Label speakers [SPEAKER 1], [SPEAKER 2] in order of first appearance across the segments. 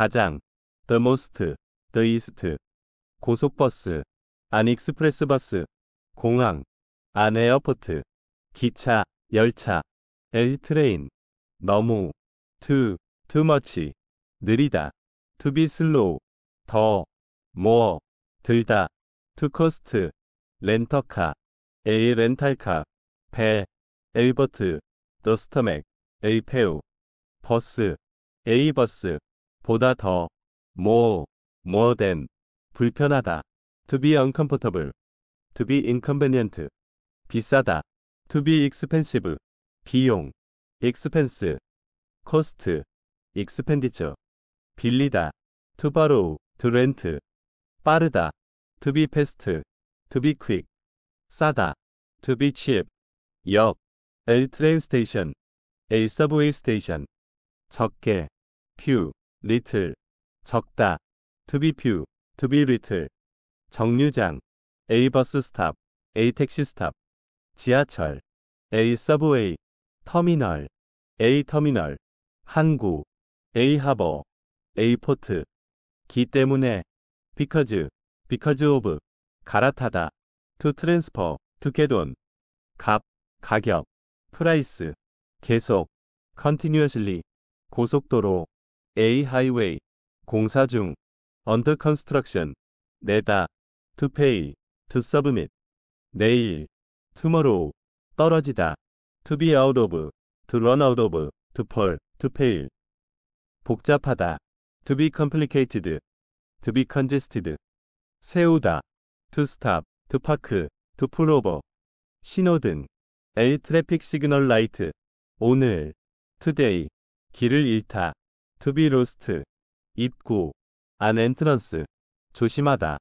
[SPEAKER 1] 가장, the most, the east, 고속버스, 안 익스프레스버스, 공항, 안 에어포트, 기차, 열차, 엘 트레인, 너무, too, too much, 느리다, to be slow, 더, more, 들다, to cost, 렌터카, a 렌탈카, 배, 엘버트, 더스터맥, 엘페우, 버스, 에이버스, 보다 더, more, more than, 불편하다. to be uncomfortable, to be inconvenient, 비싸다. to be expensive, 비용, expense, cost, expenditure, 빌리다. to borrow, to rent, 빠르다. to be fast, to be quick, 싸다. to be cheap, 역, a train station, a subway station, 적게, few, little, 적다, to be few, to be little, 정류장, a 버스 스탑, a 택시 스탑, 지하철, a 서브웨이, 터미널, a 터미널, 항구, a 하버, a 포트, 기 때문에, because, because of, 갈아타다, to transfer, to get on, 값, 가격, 프라이스, 계속, continuously, 고속도로, A 하이웨이 공사 중 construction. Under 내다 to pay to submit 내일 tomorrow 떨어지다 to be out of to run out of to fall to fail 복잡하다 to be complicated to be congested 세우다 to stop to park to pull over 신호등 A traffic signal light. 오늘 today 길을 잃다 to be lost, 입구, an entrance, 조심하다,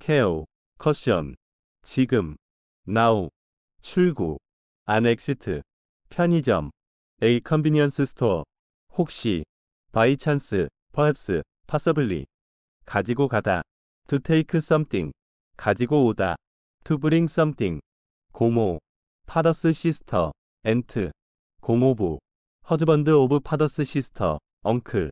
[SPEAKER 1] care, caution, 지금, now, 출구, an exit, 편의점, a convenience store, 혹시, by chance, perhaps, possibly, 가지고 가다, to take something, 가지고 오다, to bring something, 고모, 파더스 시스터, 엔트, 고모부, 허즈번드 오브 파더스 시스터, 엉클,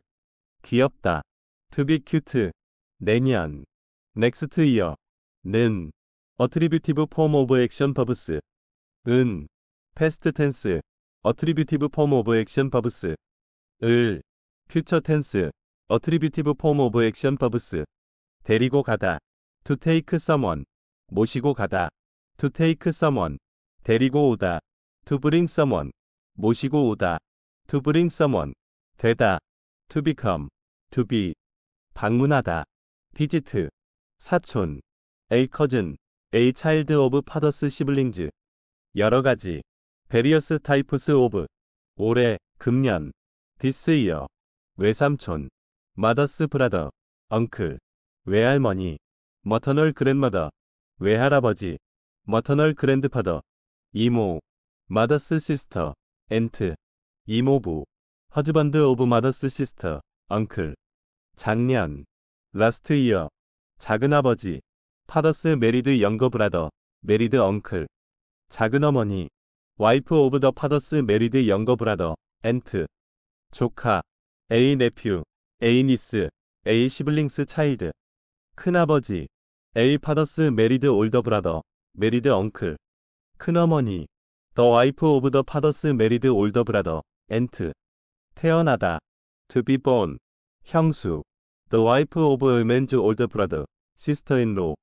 [SPEAKER 1] 귀엽다, 투비 큐트, 내년, 넥스트 이어, 는, 어트리뷰티브 폼 오브 액션 버브스, 은, 패스트 텐스, 어트리뷰티브 폼 오브 액션 버브스, 을, 퓨처 텐스, 어트리뷰티브 폼 오브 액션 버브스, 데리고 가다, to take someone, 모시고 가다, to take someone, 데리고 오다, to bring someone, 모시고 오다, to bring someone, 되다, to become, to be, 방문하다, 비지트, 사촌, a cousin, a child of fathers siblings, 여러 가지, various types of, 올해, 금년, this year, 외삼촌, mother's brother, uncle, 외할머니, maternal grandmother, 외할아버지, maternal grandfather, 이모, mother's sister, aunt, 이모부, 허즈반드 오브 마더스 시스터, 앙클장년 라스트 이어, 작은아버지, 파더스 메리드 영거 브라더, 메리드 엉클, 작은어머니, 와이프 오브 더 파더스 메리드 영거 브라더, 앤트, 조카, 에이 네퓨, 에이 니스, 에이 시블링스 차일드, 큰아버지, 에이 파더스 메리드 올더 브라더, 메리드 엉클, 큰어머니, 더 와이프 오브 더 파더스 메리드 올더 브라더, 앤트, 태어나다. to be born. 형수. the wife of a man's old brother, sister-in-law.